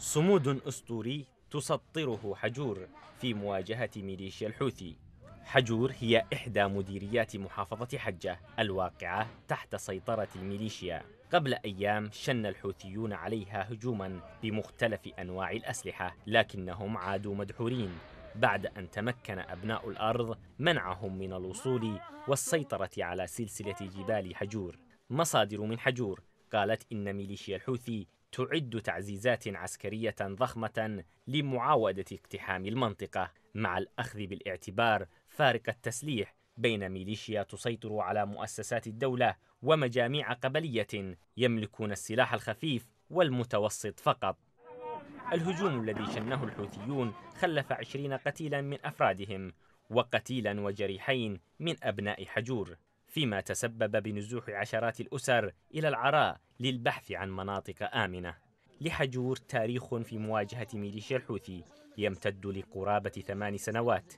صمود أسطوري تسطره حجور في مواجهة ميليشيا الحوثي حجور هي إحدى مديريات محافظة حجة الواقعة تحت سيطرة الميليشيا قبل أيام شن الحوثيون عليها هجوما بمختلف أنواع الأسلحة لكنهم عادوا مدحورين بعد أن تمكن أبناء الأرض منعهم من الوصول والسيطرة على سلسلة جبال حجور مصادر من حجور قالت إن ميليشيا الحوثي تعد تعزيزات عسكرية ضخمة لمعاودة اقتحام المنطقة مع الأخذ بالاعتبار فارق التسليح بين ميليشيا تسيطر على مؤسسات الدولة ومجاميع قبلية يملكون السلاح الخفيف والمتوسط فقط الهجوم الذي شنه الحوثيون خلف عشرين قتيلا من أفرادهم وقتيلا وجريحين من أبناء حجور فيما تسبب بنزوح عشرات الأسر إلى العراء للبحث عن مناطق آمنة لحجور تاريخ في مواجهة ميليشيا الحوثي يمتد لقرابة ثمان سنوات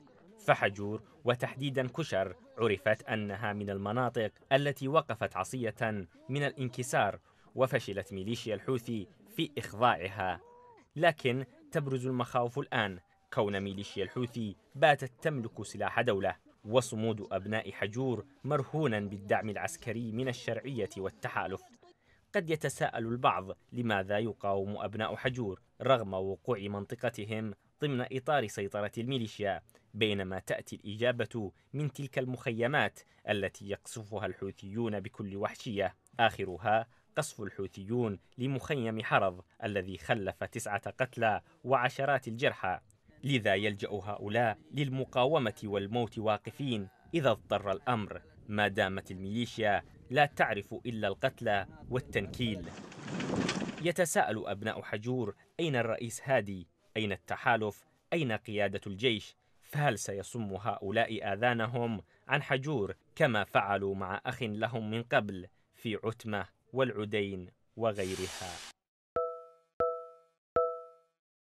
فحجور وتحديدا كشر عرفت أنها من المناطق التي وقفت عصية من الانكسار وفشلت ميليشيا الحوثي في إخضاعها لكن تبرز المخاوف الآن كون ميليشيا الحوثي باتت تملك سلاح دولة وصمود أبناء حجور مرهونا بالدعم العسكري من الشرعية والتحالف قد يتساءل البعض لماذا يقاوم أبناء حجور رغم وقوع منطقتهم ضمن إطار سيطرة الميليشيا بينما تأتي الإجابة من تلك المخيمات التي يقصفها الحوثيون بكل وحشية آخرها قصف الحوثيون لمخيم حرض الذي خلف تسعة قتلى وعشرات الجرحى لذا يلجأ هؤلاء للمقاومة والموت واقفين إذا اضطر الأمر ما دامت الميليشيا لا تعرف إلا القتل والتنكيل يتساءل أبناء حجور أين الرئيس هادي؟ أين التحالف؟ أين قيادة الجيش؟ فهل سيصم هؤلاء آذانهم عن حجور كما فعلوا مع أخ لهم من قبل في عتمة والعدين وغيرها؟